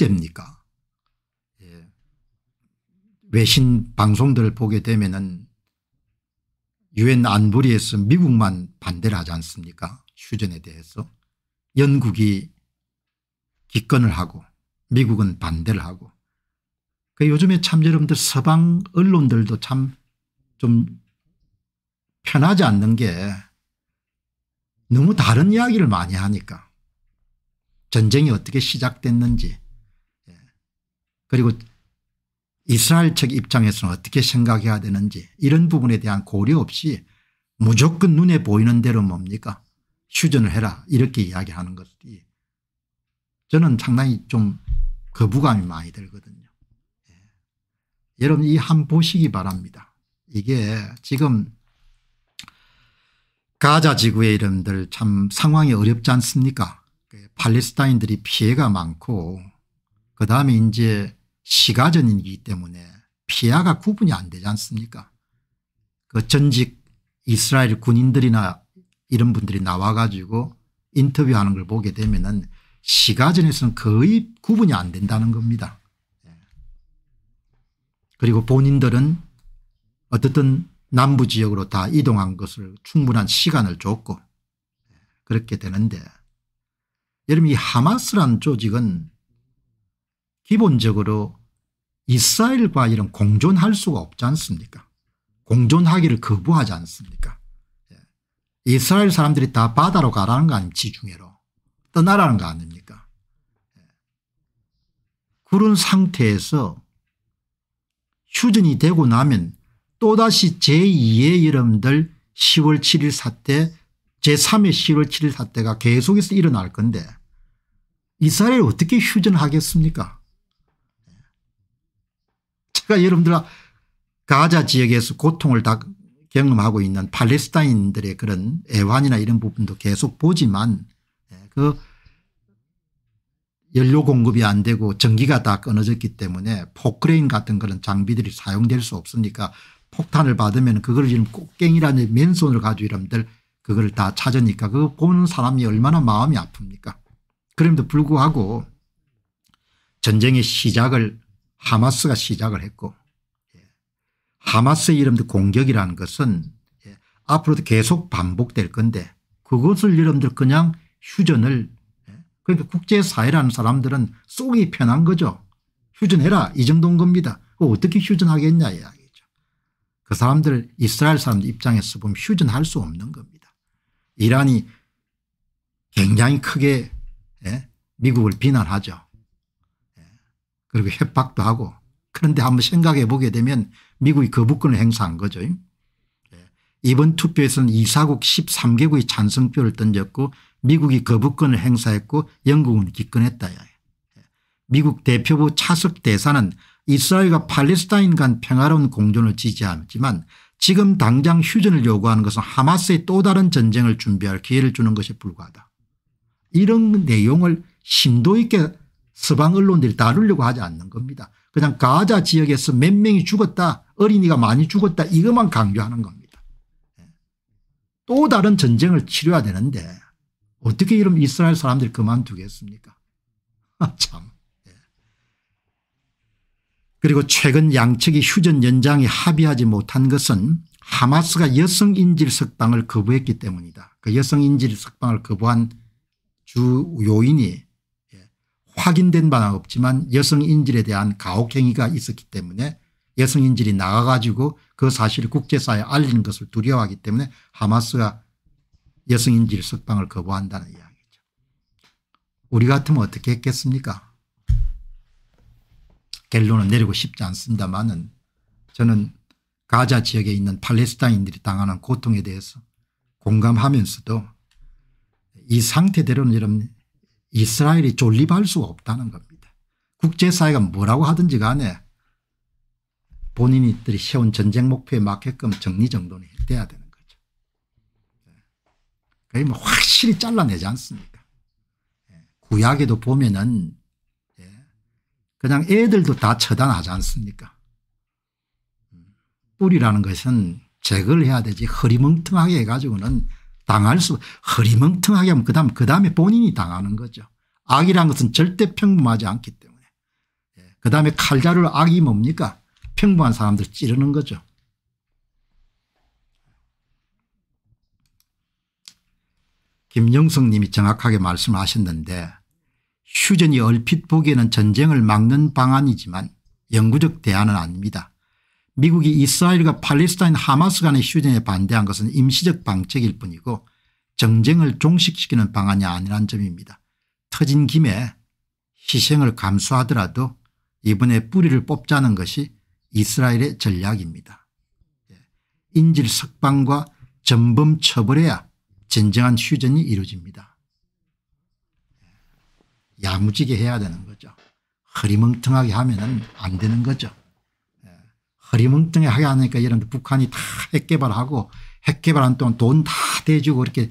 언제입니까? 예. 외신 방송들을 보게 되면은 유엔 안보리에서 미국만 반대를 하지 않습니까? 휴전에 대해서 영국이 기권을 하고 미국은 반대를 하고 그 요즘에 참 여러분들 서방 언론들도 참 좀 편하지 않는 게 너무 다른 이야기를 많이 하니까 전쟁이 어떻게 시작됐는지 그리고 이스라엘 측 입장에서는 어떻게 생각해야 되는지 이런 부분에 대한 고려 없이 무조건 눈에 보이는 대로 뭡니까 휴전을 해라 이렇게 이야기하는 것이 저는 상당히 좀 거부감이 많이 들거든요. 예. 여러분 이 한 보시기 바랍니다. 이게 지금 가자 지구의 이름들 참 상황이 어렵지 않습니까 그 팔레스타인들이 피해가 많고 그다음에 이제 시가전이기 때문에 피아가 구분이 안 되지 않습니까 그 전직 이스라엘 군인들이나 이런 분들이 나와 가지고 인터뷰하는 걸 보게 되면 은 시가전에서는 거의 구분이 안 된다는 겁니다. 예. 그리고 본인들은 어떻든 남부 지역으로 다 이동한 것을 충분한 시간을 줬고 예, 그렇게 되는데 여러분 이 하마스란 조직은 기본적으로 이스라엘과 이런 공존할 수가 없지 않습니까 공존하기를 거부하지 않습니까 예. 이스라엘 사람들이 다 바다로 가라는 거 아닙니까 지중해로 떠나라는 거 아닙니까 예. 그런 상태에서 휴전이 되고 나면 또다시 제2의 여러분들 10월 7일 사태 제3의 10월 7일 사태가 계속해서 일어날 건데 이스라엘 어떻게 휴전하겠습니까 지금까 그러니까 여러분들 가자 지역에서 고통을 다 경험하고 있는 팔레스타인들의 그런 애환이나 이런 부분도 계속 보지만 예, 그 연료 공급이 안 되고 전기가 다 끊어졌기 때문에 포크레인 같은 그런 장비들이 사용될 수 없으니까 폭탄을 받으면 그걸 지금 꽃갱이라는 맨손을 가지고 여러분들 그걸 다 찾으니까 그거 보는 사람이 얼마나 마음이 아픕니까 그럼에도 불구하고 전쟁의 시작을 하마스가 시작을 했고 예. 하마스의 이름들 공격이라는 것은 예, 앞으로도 계속 반복될 건데 그것을 여러분들 그냥 휴전을 예. 그러니까 국제사회라는 사람들은 속이 편한 거죠. 휴전해라 이 정도인 겁니다. 어떻게 휴전하겠냐 이야기죠. 그 사람들 이스라엘 사람들 입장에서 보면 휴전할 수 없는 겁니다. 이란이 굉장히 크게 미국을 비난하죠. 그리고 협박도 하고 그런데 한번 생각해 보게 되면 미국이 거부권을 행사한 거죠. 예. 이번 투표에서는 2사국 13개국이 찬성표를 던졌고 미국이 거부권을 행사했고 영국은 기권했다. 예. 미국 대표부 차석 대사는 이스라엘과 팔레스타인 간 평화로운 공존을 지지하지만 지금 당장 휴전을 요구하는 것은 하마스의 또 다른 전쟁을 준비할 기회를 주는 것이 불과하다. 이런 내용을 심도 있게 서방 언론들이 다루려고 하지 않는 겁니다. 그냥 가자 지역에서 몇 명이 죽었다 어린이가 많이 죽었다 이것만 강조하는 겁니다. 예. 또 다른 전쟁을 치러야 되는데 어떻게 이런 이스라엘 사람들이 그만두겠습니까 아, 참. 예. 그리고 최근 양측이 휴전 연장에 합의하지 못한 것은 하마스가 여성인질 석방을 거부했기 때문이다. 그 여성인질 석방을 거부한 주 요인이 확인된 바는 없지만 여성인질에 대한 가혹행위가 있었기 때문에 여성인질이 나가가지고 그 사실을 국제사회에 알리는 것을 두려워하기 때문에 하마스가 여성인질 석방을 거부한다는 이야기죠. 우리 같으면 어떻게 했겠습니까 결론을 내리고 싶지 않습니다만은 저는 가자 지역에 있는 팔레스타인들이 당하는 고통에 대해서 공감하면서도 이 상태대로는 여러분 이스라엘이 졸립할 수가 없다는 겁니다. 국제사회가 뭐라고 하든지 간에 본인들이 세운 전쟁 목표에 맞게끔 정리정돈이 돼야 되는 거죠. 예. 그게 뭐 확실히 잘라내지 않습니까 예. 구약에도 보면은 예. 그냥 애들도 다 처단하지 않습니까 뿌리라는 음. 것은 제거를 해야 되지 허리멍텅하게 해가지고는 당할 수 허리멍텅하게 하면 그다음 그다음에 본인이 당하는 거죠. 악이란 것은 절대 평범하지 않기 때문에. 예. 그다음에 칼자루 악이 뭡니까? 평범한 사람들 찌르는 거죠. 김영성 님이 정확하게 말씀하셨는데 휴전이 얼핏 보기에는 전쟁을 막는 방안이지만 영구적 대안은 아닙니다. 미국이 이스라엘과 팔레스타인 하마스 간의 휴전에 반대한 것은 임시적 방책일 뿐이고 정쟁을 종식시키는 방안이 아니란 점입니다. 터진 김에 희생을 감수하더라도 이번에 뿌리를 뽑자는 것이 이스라엘의 전략입니다. 예. 인질 석방과 전범 처벌해야 진정한 휴전이 이루어집니다. 예. 야무지게 해야 되는 거죠. 허리멍텅하게 하면 안 되는 거죠. 허리멍텅하게 하니까 이런 북한이 다 핵개발하고 핵개발한 동안 돈 다 대주고 이렇게